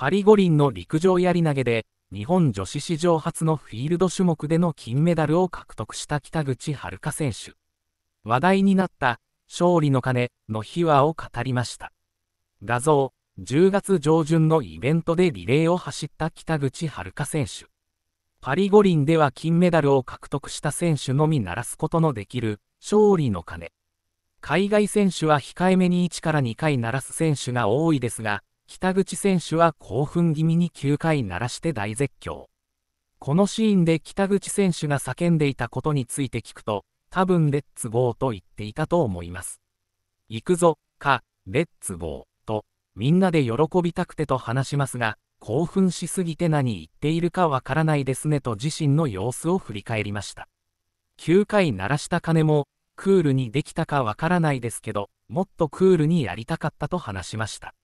パリ五輪の陸上やり投げで、日本女子史上初のフィールド種目での金メダルを獲得した北口榛花選手。話題になった、勝利の鐘の秘話を語りました。画像、10月上旬のイベントでリレーを走った北口榛花選手。パリ五輪では金メダルを獲得した選手のみ鳴らすことのできる、勝利の鐘。海外選手は控えめに1から2回鳴らす選手が多いですが、北口選手は興奮気味に9回鳴らして大絶叫。このシーンで北口選手が叫んでいたことについて聞くと、多分レッツゴーと言っていたと思います。行くぞ、か、レッツゴーと、みんなで喜びたくてと話しますが、興奮しすぎて何言っているかわからないですねと自身の様子を振り返りました。9回鳴らした鐘も、クールにできたかわからないですけど、もっとクールにやりたかったと話しました。